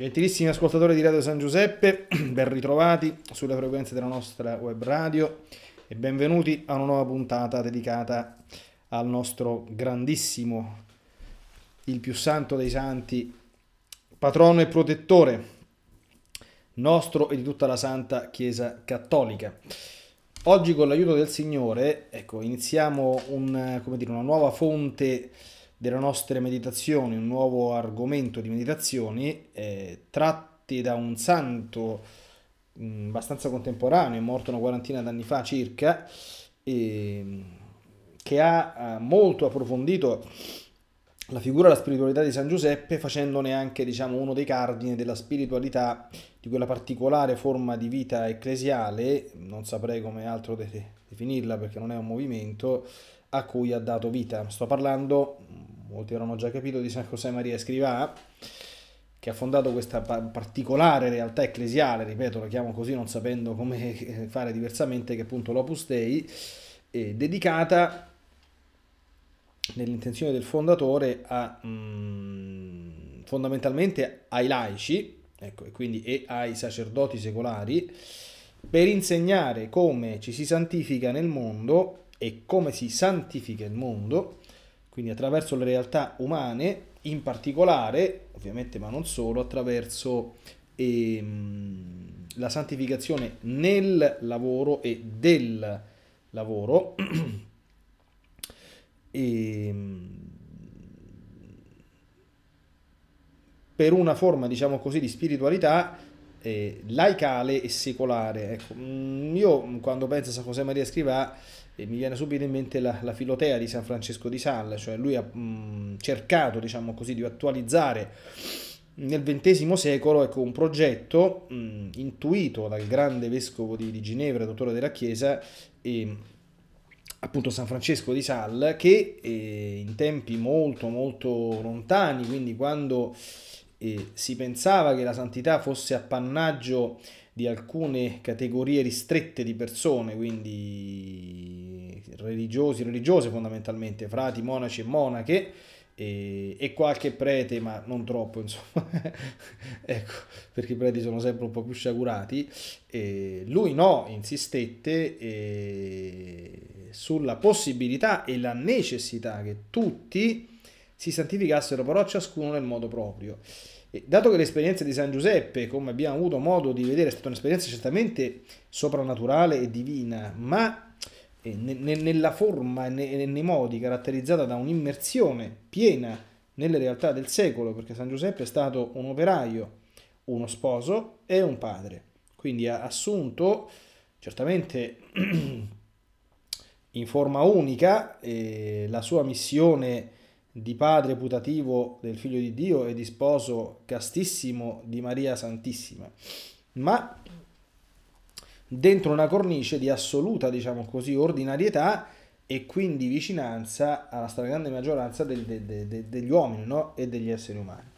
Gentilissimi ascoltatori di Radio San Giuseppe, ben ritrovati sulle frequenze della nostra web radio e benvenuti a una nuova puntata dedicata al nostro grandissimo, il più santo dei santi, patrono e protettore nostro e di tutta la Santa Chiesa Cattolica. Oggi con l'aiuto del Signore, ecco, iniziamo un, dire, una nuova fonte delle nostre meditazioni, un nuovo argomento di meditazioni, eh, tratti da un santo mh, mm, abbastanza contemporaneo, morto una quarantina d'anni fa circa, e, ehm, che ha molto approfondito la figura della spiritualità di San Giuseppe, facendone anche diciamo, uno dei cardini della spiritualità di quella particolare forma di vita ecclesiale, non saprei come altro definirla perché non è un movimento, a cui ha dato vita. Sto parlando molti avranno già capito, di San José Maria Scrivà, che ha fondato questa particolare realtà ecclesiale, ripeto, la chiamo così non sapendo come fare diversamente, che è appunto l'Opus Dei, dedicata nell'intenzione del fondatore a, mh, mm, fondamentalmente ai laici, ecco, e quindi e ai sacerdoti secolari, per insegnare come ci si santifica nel mondo e come si santifica il mondo quindi attraverso le realtà umane, in particolare, ovviamente ma non solo, attraverso ehm, la santificazione nel lavoro e del lavoro. e, ehm, per una forma, diciamo così, di spiritualità eh, laicale e secolare. Ecco, mm, io mm, quando penso a San José Maria Scrivà eh, mi viene subito in mente la, la, filotea di San Francesco di Sal, cioè lui ha mh, mm, cercato diciamo così, di attualizzare nel XX secolo ecco, un progetto mh, intuito dal grande vescovo di, di Ginevra, dottore della Chiesa, e, appunto San Francesco di Sal, che eh, in tempi molto molto lontani, quindi quando eh, si pensava che la santità fosse appannaggio di alcune categorie ristrette di persone, quindi religiosi, religiose fondamentalmente, frati, monaci e monache, e, e qualche prete, ma non troppo, insomma, ecco, perché i preti sono sempre un po' più sciagurati. E lui no, insistette e sulla possibilità e la necessità che tutti si santificassero però ciascuno nel modo proprio. E dato che l'esperienza di San Giuseppe, come abbiamo avuto modo di vedere, è stata un'esperienza certamente soprannaturale e divina, ma eh, nella forma e nei modi caratterizzata da un'immersione piena nelle realtà del secolo, perché San Giuseppe è stato un operaio, uno sposo e un padre. Quindi ha assunto certamente in forma unica eh, la sua missione di padre putativo del figlio di Dio e di sposo castissimo di Maria Santissima, ma dentro una cornice di assoluta, diciamo così, ordinarietà e quindi vicinanza alla stragrande maggioranza del, de, de, degli uomini no? e degli esseri umani.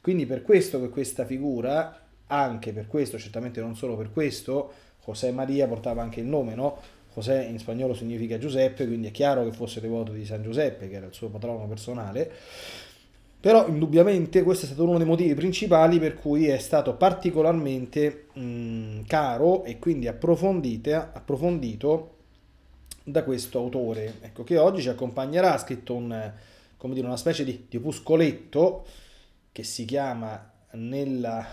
Quindi per questo che questa figura, anche per questo, certamente non solo per questo, José Maria portava anche il nome, no? José in spagnolo significa Giuseppe, quindi è chiaro che fosse devoto di San Giuseppe, che era il suo patrono personale. Però indubbiamente questo è stato uno dei motivi principali per cui è stato particolarmente mh, mm, caro e quindi approfondito da questo autore, ecco, che oggi ci accompagnerà, ha scritto un, dire, una specie di, di opuscoletto che si chiama Nella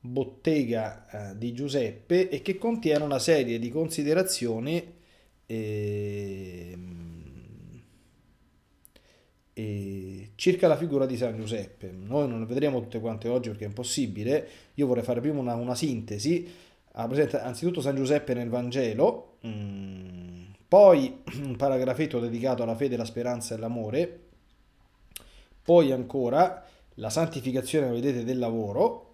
bottega eh, di Giuseppe e che contiene una serie di considerazioni eh, eh, circa la figura di San Giuseppe. Noi non le vedremo tutte quante oggi perché è impossibile, io vorrei fare prima una, una sintesi. Ah, presenta anzitutto San Giuseppe nel Vangelo, mm, poi un paragrafetto dedicato alla fede, la speranza e l'amore, poi ancora la santificazione, vedete, del lavoro,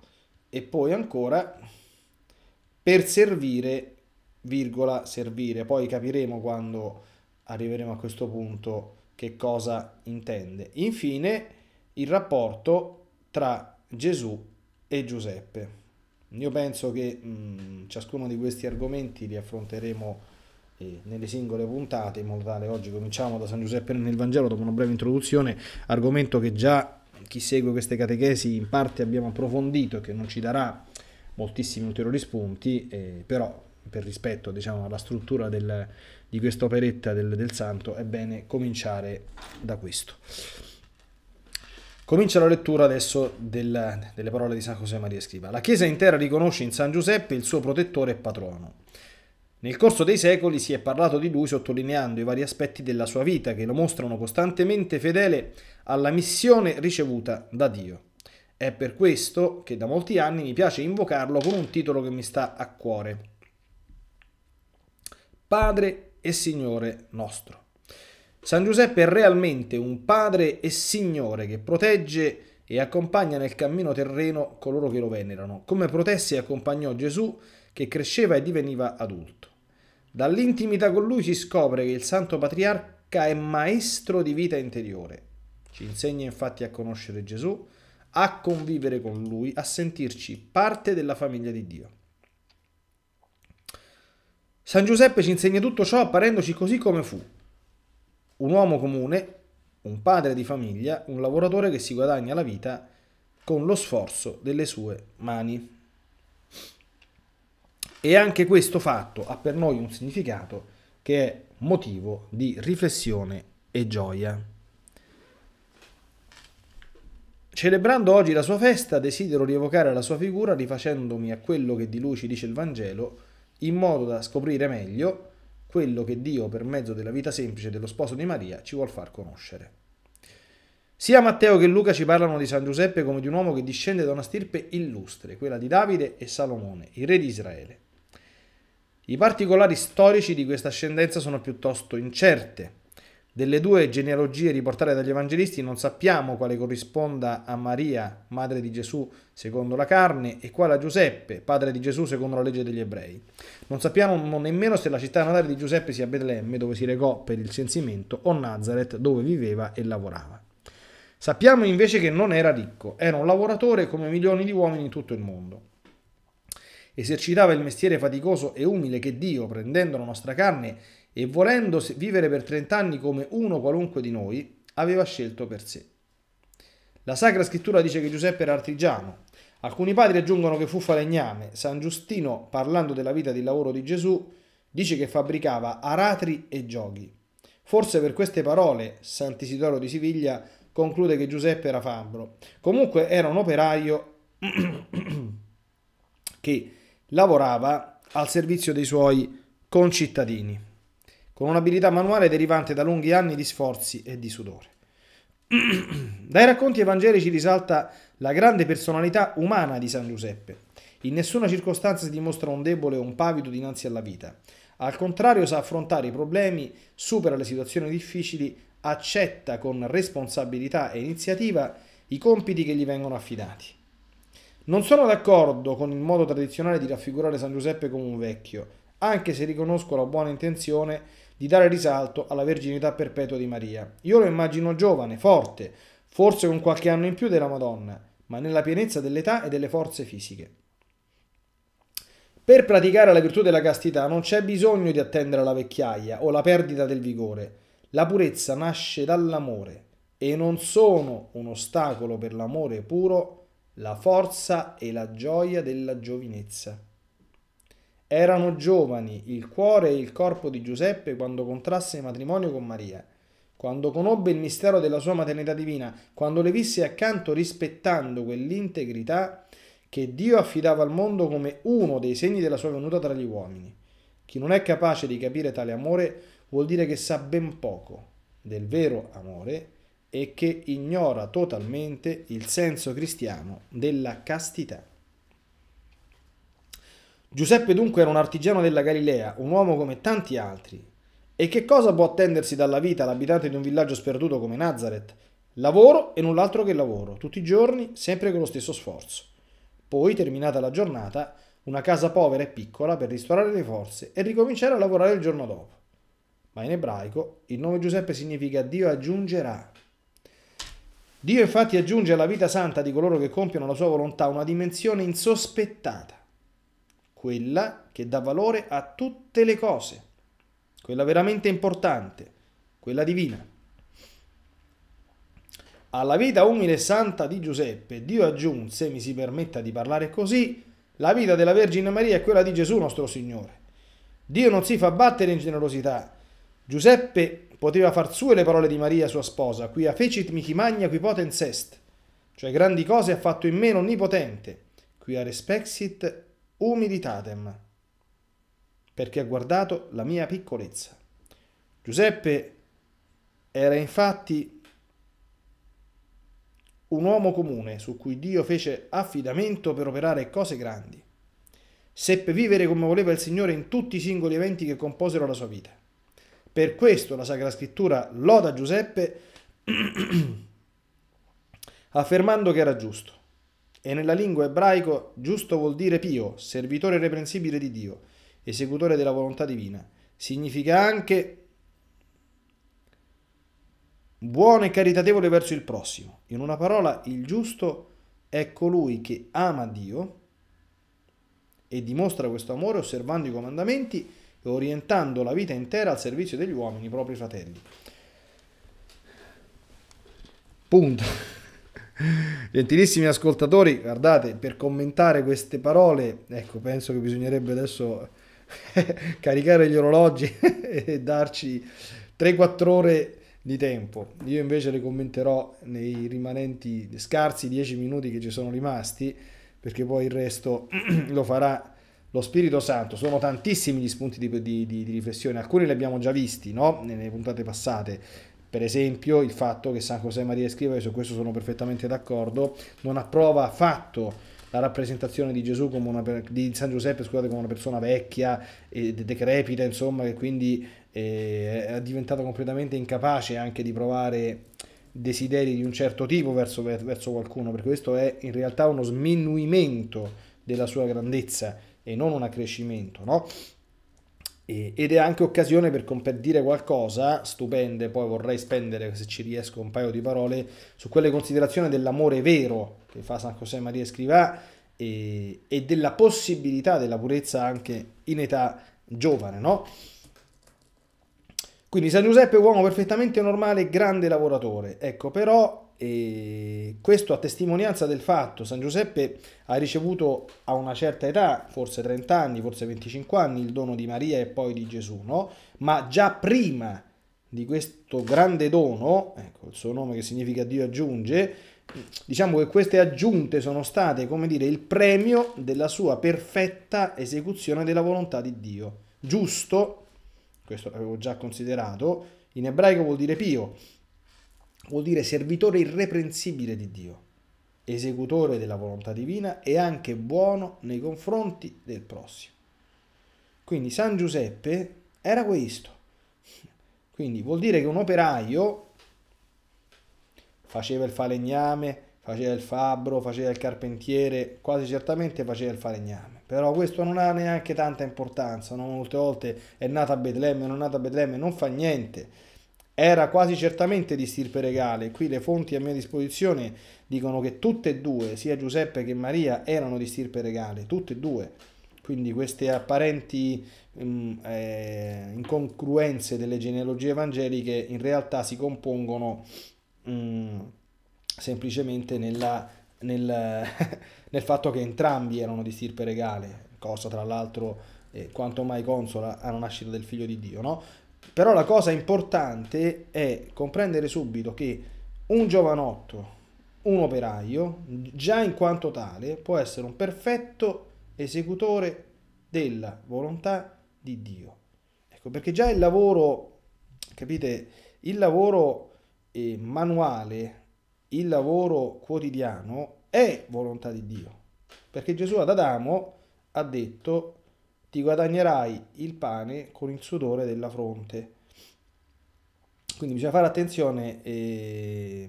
e poi ancora per servire, virgola, servire. Poi capiremo quando arriveremo a questo punto che cosa intende. Infine il rapporto tra Gesù e Giuseppe. Io penso che mh, mm, ciascuno di questi argomenti li affronteremo eh, nelle singole puntate in modo tale oggi cominciamo da San Giuseppe nel Vangelo dopo una breve introduzione argomento che già chi segue queste catechesi in parte abbiamo approfondito che non ci darà moltissimi ulteriori spunti, eh, però per rispetto diciamo, alla struttura del, di questa operetta del, del santo è bene cominciare da questo. Comincia la lettura adesso del, delle parole di San José Maria Scriva. La Chiesa intera riconosce in San Giuseppe il suo protettore e patrono. Nel corso dei secoli si è parlato di lui sottolineando i vari aspetti della sua vita che lo mostrano costantemente fedele alla missione ricevuta da Dio. È per questo che da molti anni mi piace invocarlo con un titolo che mi sta a cuore. Padre e Signore nostro. San Giuseppe è realmente un padre e signore che protegge e accompagna nel cammino terreno coloro che lo venerano, come protesse e accompagnò Gesù che cresceva e diveniva adulto. Dall'intimità con lui si scopre che il Santo Patriarca è maestro di vita interiore. Ci insegna infatti a conoscere Gesù, a convivere con lui, a sentirci parte della famiglia di Dio. San Giuseppe ci insegna tutto ciò apparendoci così come fu. Un uomo comune, un padre di famiglia, un lavoratore che si guadagna la vita con lo sforzo delle sue mani. E anche questo fatto ha per noi un significato che è motivo di riflessione e gioia. Celebrando oggi la sua festa, desidero rievocare la sua figura rifacendomi a quello che di lui ci dice il Vangelo, in modo da scoprire meglio quello che Dio, per mezzo della vita semplice dello sposo di Maria, ci vuol far conoscere. Sia Matteo che Luca ci parlano di San Giuseppe come di un uomo che discende da una stirpe illustre, quella di Davide e Salomone, i re di Israele. I particolari storici di questa ascendenza sono piuttosto incerte. Delle due genealogie riportate dagli evangelisti non sappiamo quale corrisponda a Maria, madre di Gesù secondo la carne, e quale a Giuseppe, padre di Gesù secondo la legge degli ebrei. Non sappiamo nemmeno se la città natale di Giuseppe sia Betlemme, dove si recò per il censimento, o Nazareth, dove viveva e lavorava. Sappiamo invece che non era ricco, era un lavoratore come milioni di uomini in tutto il mondo esercitava il mestiere faticoso e umile che Dio, prendendo la nostra carne e volendo vivere per trent'anni come uno qualunque di noi, aveva scelto per sé. La Sacra Scrittura dice che Giuseppe era artigiano. Alcuni padri aggiungono che fu falegname. San Giustino, parlando della vita e del lavoro di Gesù, dice che fabbricava aratri e giochi. Forse per queste parole Sant'Isidoro di Siviglia conclude che Giuseppe era fabbro. Comunque era un operaio che Lavorava al servizio dei suoi concittadini, con un'abilità manuale derivante da lunghi anni di sforzi e di sudore. Dai racconti evangelici risalta la grande personalità umana di San Giuseppe. In nessuna circostanza si dimostra un debole o un pavido dinanzi alla vita. Al contrario sa affrontare i problemi, supera le situazioni difficili, accetta con responsabilità e iniziativa i compiti che gli vengono affidati. Non sono d'accordo con il modo tradizionale di raffigurare San Giuseppe come un vecchio, anche se riconosco la buona intenzione di dare risalto alla verginità perpetua di Maria. Io lo immagino giovane, forte, forse con qualche anno in più della Madonna, ma nella pienezza dell'età e delle forze fisiche. Per praticare la virtù della castità non c'è bisogno di attendere la vecchiaia o la perdita del vigore. La purezza nasce dall'amore e non sono un ostacolo per l'amore puro la forza e la gioia della giovinezza. Erano giovani il cuore e il corpo di Giuseppe quando contrasse matrimonio con Maria, quando conobbe il mistero della sua maternità divina, quando le visse accanto rispettando quell'integrità che Dio affidava al mondo come uno dei segni della sua venuta tra gli uomini. Chi non è capace di capire tale amore vuol dire che sa ben poco del vero amore e che ignora totalmente il senso cristiano della castità. Giuseppe dunque era un artigiano della Galilea, un uomo come tanti altri. E che cosa può attendersi dalla vita l'abitante di un villaggio sperduto come Nazareth? Lavoro e null'altro che lavoro, tutti i giorni, sempre con lo stesso sforzo. Poi, terminata la giornata, una casa povera e piccola per ristorare le forze e ricominciare a lavorare il giorno dopo. Ma in ebraico il nome Giuseppe significa Dio aggiungerà. Dio infatti aggiunge alla vita santa di coloro che compiono la sua volontà una dimensione insospettata, quella che dà valore a tutte le cose, quella veramente importante, quella divina. Alla vita umile e santa di Giuseppe Dio aggiunse, mi si permetta di parlare così, la vita della Vergine Maria e quella di Gesù nostro Signore. Dio non si fa battere in generosità. Giuseppe Poteva far sue le parole di Maria, sua sposa, qui fecit mihi magna qui potens est, cioè grandi cose ha fatto in me l'Onnipotente, qui respexit humilitatem, perché ha guardato la mia piccolezza. Giuseppe era infatti un uomo comune su cui Dio fece affidamento per operare cose grandi. Seppe vivere come voleva il Signore in tutti i singoli eventi che composero la sua vita. Per questo la Sacra Scrittura loda Giuseppe affermando che era giusto. E nella lingua ebraico giusto vuol dire pio, servitore irreprensibile di Dio, esecutore della volontà divina. Significa anche buono e caritatevole verso il prossimo. In una parola, il giusto è colui che ama Dio e dimostra questo amore osservando i comandamenti orientando la vita intera al servizio degli uomini, i propri fratelli. Punto. Gentilissimi ascoltatori, guardate, per commentare queste parole, ecco, penso che bisognerebbe adesso caricare gli orologi e darci 3-4 ore di tempo. Io invece le commenterò nei rimanenti scarsi 10 minuti che ci sono rimasti, perché poi il resto lo farà lo Spirito Santo, sono tantissimi gli spunti di, di, di, riflessione, alcuni li abbiamo già visti no? nelle puntate passate, per esempio il fatto che San José Maria Scriva, e su questo sono perfettamente d'accordo, non approva affatto la rappresentazione di Gesù come una, di San Giuseppe scusate, come una persona vecchia e decrepita, insomma, che quindi eh, è diventata completamente incapace anche di provare desideri di un certo tipo verso, verso qualcuno, perché questo è in realtà uno sminuimento della sua grandezza e non un accrescimento, no? E, ed è anche occasione per, per dire qualcosa, stupende, poi vorrei spendere, se ci riesco, un paio di parole su quelle considerazioni dell'amore vero che fa San José Maria Scrivà e, e della possibilità della purezza anche in età giovane, no? Quindi San Giuseppe è un uomo perfettamente normale, grande lavoratore, ecco però e questo a testimonianza del fatto, San Giuseppe ha ricevuto a una certa età, forse 30 anni, forse 25 anni, il dono di Maria e poi di Gesù, no? ma già prima di questo grande dono, ecco il suo nome che significa Dio aggiunge, diciamo che queste aggiunte sono state, come dire, il premio della sua perfetta esecuzione della volontà di Dio. Giusto, questo l'avevo già considerato, in ebraico vuol dire pio, vuol dire servitore irreprensibile di Dio, esecutore della volontà divina e anche buono nei confronti del prossimo. Quindi San Giuseppe era questo. Quindi vuol dire che un operaio faceva il falegname, faceva il fabbro, faceva il carpentiere, quasi certamente faceva il falegname. Però questo non ha neanche tanta importanza, no? molte volte è nato a Betlemme, non è nato a Betlemme, non fa niente era quasi certamente di stirpe regale. Qui le fonti a mia disposizione dicono che tutte e due, sia Giuseppe che Maria, erano di stirpe regale, tutte e due. Quindi queste apparenti um, eh, incongruenze delle genealogie evangeliche in realtà si compongono um, semplicemente nella, nel, nel fatto che entrambi erano di stirpe regale, cosa tra l'altro eh, quanto mai consola alla nascita del figlio di Dio, no? Però la cosa importante è comprendere subito che un giovanotto, un operaio, già in quanto tale, può essere un perfetto esecutore della volontà di Dio. Ecco, perché già il lavoro, capite, il lavoro eh, manuale, il lavoro quotidiano è volontà di Dio. Perché Gesù ad Adamo ha detto ti guadagnerai il pane con il sudore della fronte. Quindi bisogna fare attenzione, eh,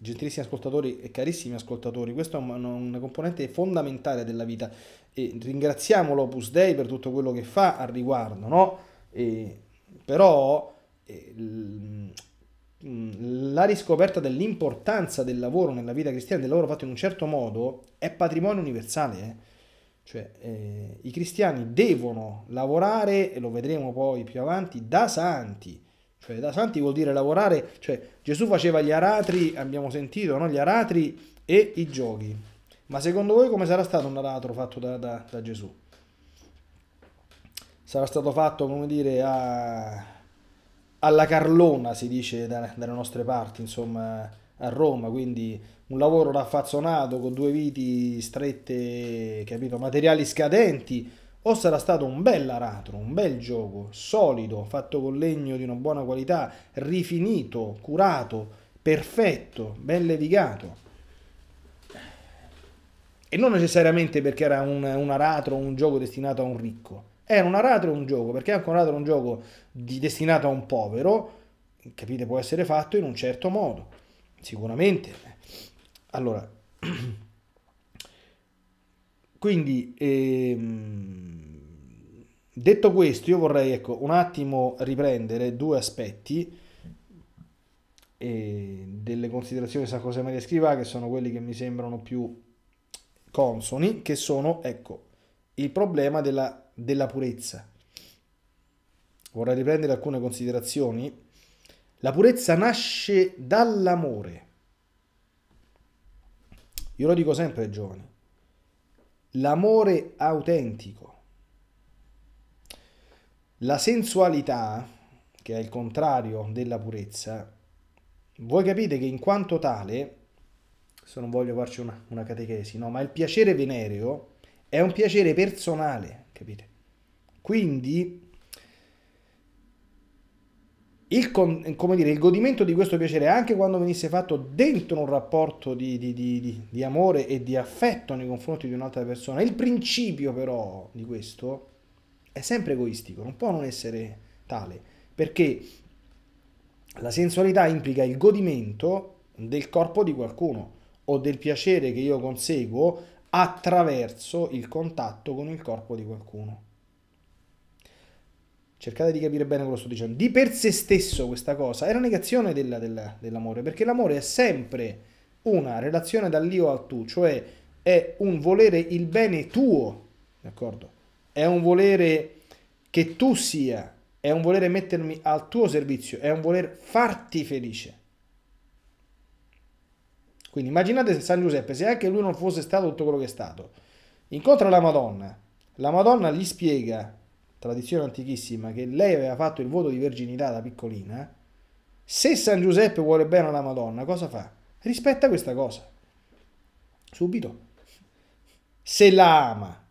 gentilissimi ascoltatori e carissimi ascoltatori, questa è una, una componente fondamentale della vita e ringraziamo l'Opus Dei per tutto quello che fa al riguardo, no? E, però eh, la riscoperta dell'importanza del lavoro nella vita cristiana, del lavoro fatto in un certo modo, è patrimonio universale. Eh? Cioè, eh, I cristiani devono lavorare, e lo vedremo poi più avanti, da santi. Cioè, da santi vuol dire lavorare, cioè Gesù faceva gli aratri, abbiamo sentito, no? gli aratri e i giochi. Ma secondo voi come sarà stato un aratro fatto da, da, da Gesù? Sarà stato fatto, come dire, a, alla carlona, si dice da, dalle nostre parti, insomma, a Roma, quindi un lavoro raffazzonato con due viti strette, capito, materiali scadenti, o sarà stato un bel aratro, un bel gioco, solido, fatto con legno di una buona qualità, rifinito, curato, perfetto, ben levigato. E non necessariamente perché era un, un aratro, un gioco destinato a un ricco. Era un aratro un gioco, perché anche un aratro un gioco di, destinato a un povero, capite, può essere fatto in un certo modo sicuramente. Allora, quindi ehm, detto questo, io vorrei ecco, un attimo riprendere due aspetti eh, delle considerazioni di San José Maria Scrivà, che sono quelli che mi sembrano più consoni, che sono ecco, il problema della, della purezza. Vorrei riprendere alcune considerazioni la purezza nasce dall'amore. Io lo dico sempre ai giovani. L'amore autentico. La sensualità, che è il contrario della purezza, voi capite che in quanto tale, se non voglio farci una, una catechesi, no, ma il piacere venereo è un piacere personale, capite? Quindi il, dire, il, godimento di questo piacere, anche quando venisse fatto dentro un rapporto di, di, di, di amore e di affetto nei confronti di un'altra persona, il principio però di questo è sempre egoistico, non può non essere tale, perché la sensualità implica il godimento del corpo di qualcuno o del piacere che io conseguo attraverso il contatto con il corpo di qualcuno. Cercate di capire bene quello che sto dicendo. Di per sé stesso questa cosa è la negazione della, della, dell'amore, perché l'amore è sempre una relazione dall'io al tu, cioè è un volere il bene tuo, d'accordo? È un volere che tu sia, è un volere mettermi al tuo servizio, è un voler farti felice. Quindi immaginate se San Giuseppe, se anche lui non fosse stato tutto quello che è stato, incontra la Madonna, la Madonna gli spiega tradizione antichissima, che lei aveva fatto il voto di verginità da piccolina, se San Giuseppe vuole bene alla Madonna, cosa fa? Rispetta questa cosa. Subito. Se la ama.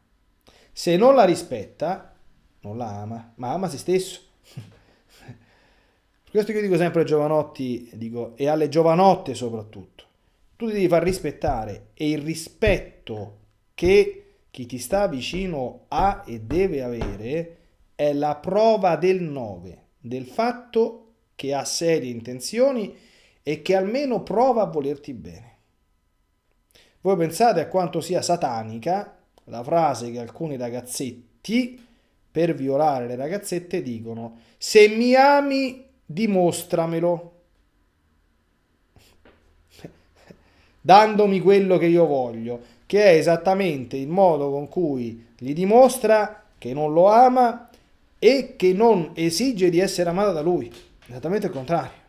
Se non la rispetta, non la ama, ma ama se stesso. questo che io dico sempre ai giovanotti, dico, e alle giovanotte soprattutto, tu ti devi far rispettare e il rispetto che chi ti sta vicino ha e deve avere è la prova del 9, del fatto che ha serie intenzioni e che almeno prova a volerti bene. Voi pensate a quanto sia satanica la frase che alcuni ragazzetti, per violare le ragazzette, dicono se mi ami dimostramelo, dandomi quello che io voglio che è esattamente il modo con cui gli dimostra che non lo ama e che non esige di essere amata da lui, esattamente il contrario.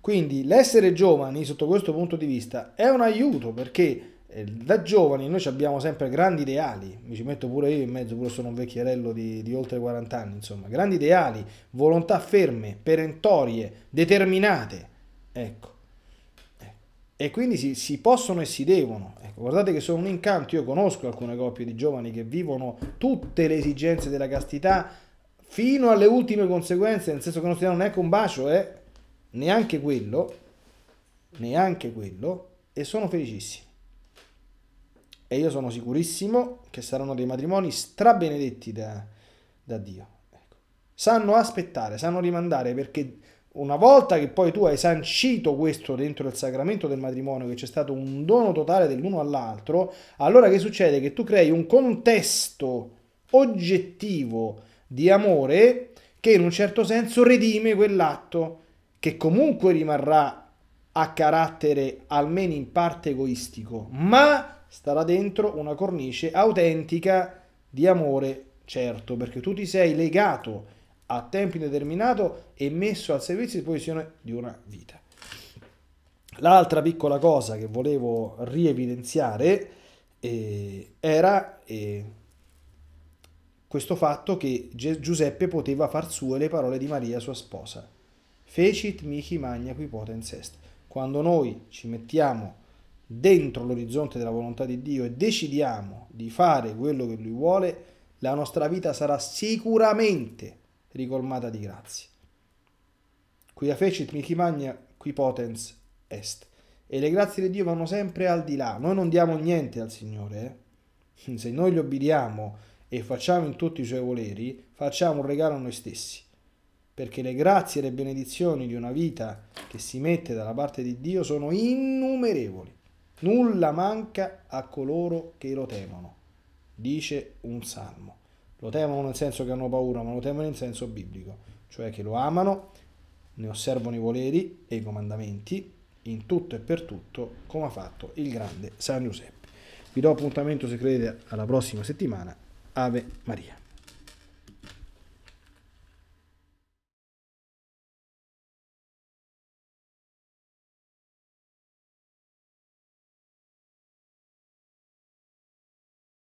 Quindi l'essere giovani sotto questo punto di vista è un aiuto perché eh, da giovani noi abbiamo sempre grandi ideali, mi ci metto pure io in mezzo, pure sono un vecchierello di, di oltre 40 anni, insomma, grandi ideali, volontà ferme, perentorie, determinate, ecco e quindi si, si, possono e si devono. Ecco, guardate che sono un incanto, io conosco alcune coppie di giovani che vivono tutte le esigenze della castità fino alle ultime conseguenze, nel senso che non si danno neanche un bacio, eh? neanche quello, neanche quello, e sono felicissimi. E io sono sicurissimo che saranno dei matrimoni strabenedetti da, da Dio. Ecco. Sanno aspettare, sanno rimandare perché una volta che poi tu hai sancito questo dentro il sacramento del matrimonio, che c'è stato un dono totale dell'uno all'altro, allora che succede? Che tu crei un contesto oggettivo di amore che in un certo senso redime quell'atto che comunque rimarrà a carattere almeno in parte egoistico, ma starà dentro una cornice autentica di amore certo, perché tu ti sei legato a tempo indeterminato e messo al servizio di posizione di una vita. L'altra piccola cosa che volevo rievidenziare eh, era eh, questo fatto che Giuseppe poteva far sue le parole di Maria, sua sposa. Fecit mihi magna qui potens est. Quando noi ci mettiamo dentro l'orizzonte della volontà di Dio e decidiamo di fare quello che Lui vuole, la nostra vita sarà sicuramente ricolmata di grazie. Quia fecit mihi magna, qui potens est. E le grazie di Dio vanno sempre al di là. Noi non diamo niente al Signore. Eh? Se noi gli obbediamo e facciamo in tutti i suoi voleri, facciamo un regalo a noi stessi. Perché le grazie e le benedizioni di una vita che si mette dalla parte di Dio sono innumerevoli. Nulla manca a coloro che lo temono, dice un salmo. Lo temono nel senso che hanno paura, ma lo temono in senso biblico, cioè che lo amano, ne osservano i voleri e i comandamenti in tutto e per tutto, come ha fatto il grande San Giuseppe. Vi do appuntamento, se credete, alla prossima settimana. Ave Maria.